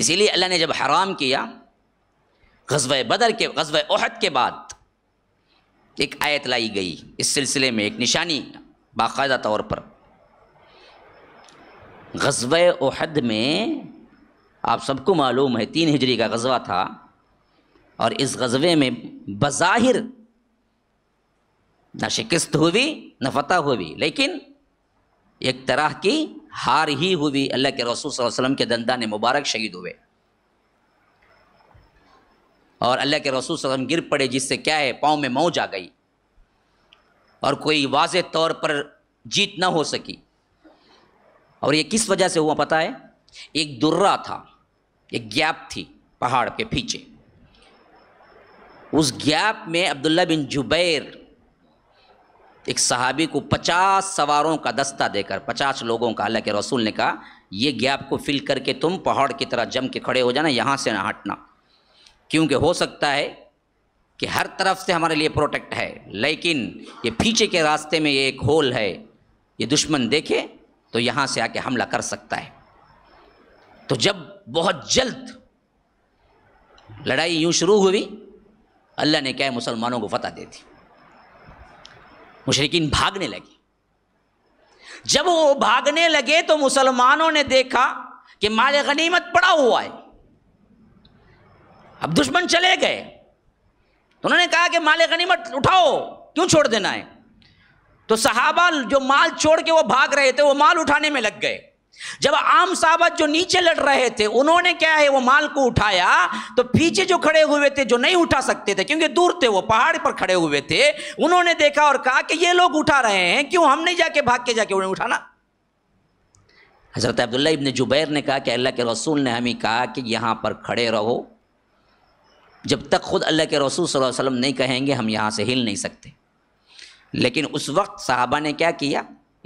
इसीलिए अल्लाह ने जब हराम किया गजब बदर के गजब अहद के बाद एक आयत लाई गई इस सिलसिले में एक निशानी बाकायदा तौर पर गजब अहद में आप सबको मालूम है तीन हिजरी का गजबा था और इस गजबे में बज़ाहिर ना शिकस्त हुई न फतह हुई लेकिन एक तरह की हार ही हुई अल्लाह के रसूल वसल्लम के ने मुबारक शहीद हुए और अल्लाह के रसूल वसल्लम गिर पड़े जिससे क्या है पाँव में मौज आ गई और कोई वाज तौर पर जीत ना हो सकी और ये किस वजह से हुआ पता है एक दुर्रा था एक गैप थी पहाड़ के पीछे उस गैप में अब्दुल्ला बिन जुबैर एक सहाबी को पचास सवारों का दस्ता देकर पचास लोगों का अल्लाह के रसूल ने कहा ये गैप को फिल करके तुम पहाड़ की तरह जम के खड़े हो जाना यहाँ से ना हटना क्योंकि हो सकता है कि हर तरफ से हमारे लिए प्रोटेक्ट है लेकिन ये पीछे के रास्ते में ये एक होल है ये दुश्मन देखे तो यहाँ से आके हमला कर सकता है तो जब बहुत जल्द लड़ाई यूँ शुरू हुई अल्लाह ने क्या मुसलमानों को फतह दे दी मुशरकिन भागने लगे जब वो भागने लगे तो मुसलमानों ने देखा कि माल गनीमत पड़ा हुआ है अब दुश्मन चले गए तो उन्होंने कहा कि माल गनीमत उठाओ क्यों छोड़ देना है तो सहाबा जो माल छोड़ के वो भाग रहे थे वो माल उठाने में लग गए जब आम साबत जो नीचे लड़ रहे थे उन्होंने क्या है वो माल को उठाया तो पीछे जो खड़े हुए थे जो नहीं उठा सकते थे क्योंकि दूर थे वो पहाड़ पर खड़े हुए थे उन्होंने देखा और कहा कि ये लोग उठा रहे हैं क्यों हम नहीं जाके भाग के जाके उन्हें उठाना हज़रत अब्दुल्ला इबन जुबैर ने कहा कि अल्लाह के रसूल ने हमें कहा कि यहाँ पर खड़े रहो जब तक खुद अल्लाह के रसूल सल्लल्लाहु अलैहि वसल्लम नहीं कहेंगे हम यहाँ से हिल नहीं सकते लेकिन उस वक्त साहबा ने क्या किया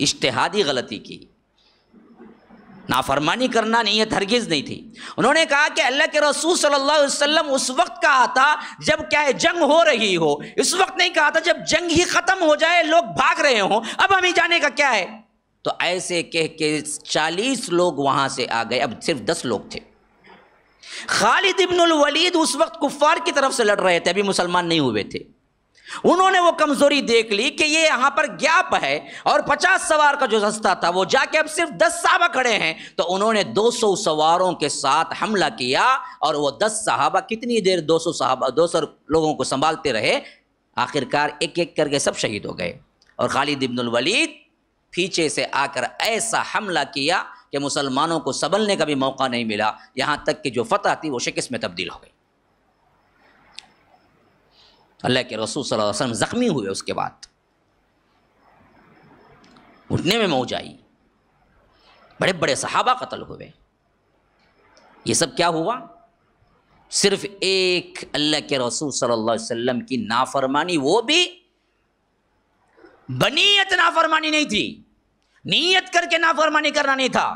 इश्तहादी गलती की नाफरमानी करना नहीं है हरगिज़ नहीं थी उन्होंने कहा कि अल्लाह के रसूल सल्लल्लाहु अलैहि वसल्लम उस वक्त कहा था जब क्या है जंग हो रही हो इस वक्त नहीं कहा था जब जंग ही ख़त्म हो जाए लोग भाग रहे हों अब हमें जाने का क्या है तो ऐसे कह के चालीस लोग वहाँ से आ गए अब सिर्फ दस लोग थे खालिद इबन वलीद उस वक्त कुफ़ार की तरफ से लड़ रहे थे अभी मुसलमान नहीं हुए थे उन्होंने वो कमजोरी देख ली कि ये यहां पर गैप है और पचास सवार का जो रास्ता था वो जाके अब सिर्फ दस साहबा खड़े हैं तो उन्होंने दो सौ सवारों के साथ हमला किया और वो दस साहबा कितनी देर दो सौ साहबा दो सौ लोगों को संभालते रहे आखिरकार एक एक करके सब शहीद हो गए और खालिद इब्नुल वलीद पीछे से आकर ऐसा हमला किया कि मुसलमानों को संभलने का भी मौका नहीं मिला यहाँ तक कि जो फतह थी वो शिकस्त में तब्दील हो गई अल्लाह के रसूल सल्लल्लाहु अलैहि वसल्लम ज़ख्मी हुए उसके बाद उठने में मौज आई बड़े बड़े सहाबा कत्ल हुए ये सब क्या हुआ सिर्फ एक अल्लाह के रसूल सल्लल्लाहु अलैहि वसल्लम की नाफरमानी वो भी बनीयत नाफरमानी नहीं थी नीयत करके नाफरमानी करना नहीं था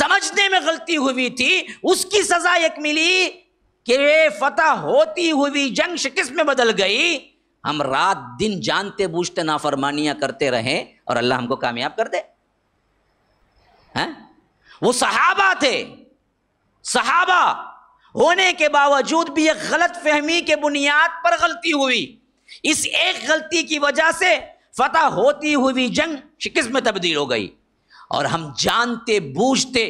समझने में गलती हुई थी उसकी सजा एक मिली कि ये फतह होती हुई जंग किस में बदल गई हम रात दिन जानते बूझते नाफरमानियां करते रहे और अल्लाह हमको कामयाब कर दे है? वो सहाबा थे सहाबा होने के बावजूद भी एक गलत फहमी के बुनियाद पर गलती हुई इस एक गलती की वजह से फतह होती हुई जंग शिकस्त में तब्दील हो गई और हम जानते बूझते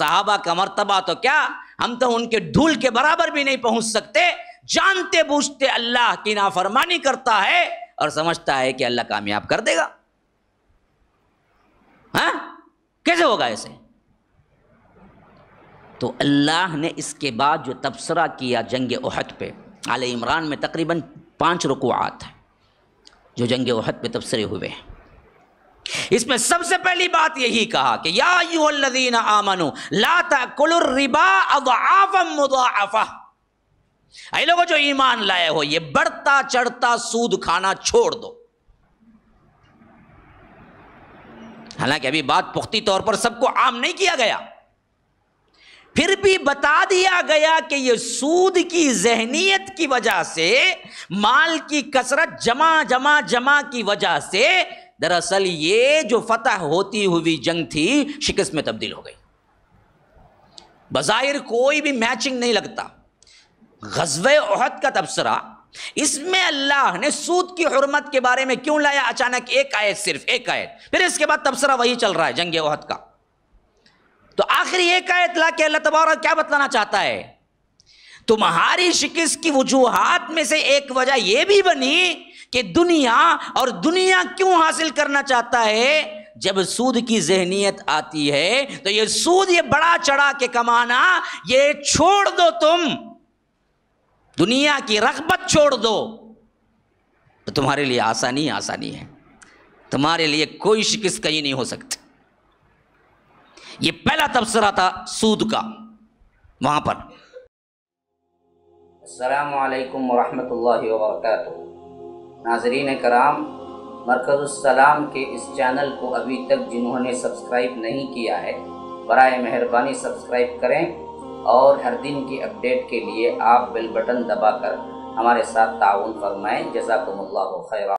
साहबा का मरतबा तो क्या हम तो उनके धूल के बराबर भी नहीं पहुंच सकते जानते बूझते अल्लाह की नाफरमानी करता है और समझता है कि अल्लाह कामयाब कर देगा हा? कैसे होगा ऐसे तो अल्लाह ने इसके बाद जो तबसरा किया जंग उहद पे आल इमरान में तकरीबन पांच रुकुआत हैं जो जंग उहद पे तबसरे हुए हैं इसमें सबसे पहली बात यही कहा कि यादीन लोगों जो ईमान लाए हो ये बढ़ता चढ़ता सूद खाना छोड़ दो हालांकि अभी बात पुख्ती तौर पर सबको आम नहीं किया गया फिर भी बता दिया गया कि ये सूद की जहनीत की वजह से माल की कसरत जमा जमा जमा की वजह से दरअसल ये जो फतह होती हुई जंग थी शिकस्त में तब्दील हो गई बज़ाहिर कोई भी मैचिंग नहीं लगता गजब अहद का तबसरा इसमें अल्लाह ने सूद की हरमत के बारे में क्यों लाया अचानक एक आयत सिर्फ एक आयत फिर इसके बाद तबसरा वही चल रहा है जंग अहद का तो आखिर एक आयत ला के अल्लाह तबारा क्या बतलाना चाहता है तुम्हारी शिकस्त की वजूहत में से एक वजह यह भी बनी कि दुनिया और दुनिया क्यों हासिल करना चाहता है जब सूद की जहनीत आती है तो ये सूद ये बड़ा चढ़ा के कमाना ये छोड़ दो तुम दुनिया की रगबत छोड़ दो तो तुम्हारे लिए आसानी आसानी है तुम्हारे लिए कोई शिकस्त कहीं नहीं हो सकती ये पहला तबसरा था सूद का वहां पर असलकम लाला वरक नाजरीन कराम मरकज़ुलसलाम के इस चैनल को अभी तक जिन्होंने सब्सक्राइब नहीं किया है बर मेहरबानी सब्सक्राइब करें और हर दिन की अपडेट के लिए आप बेल बटन दबाकर हमारे साथ ताउन फरमाएँ जजाकम्ला खैर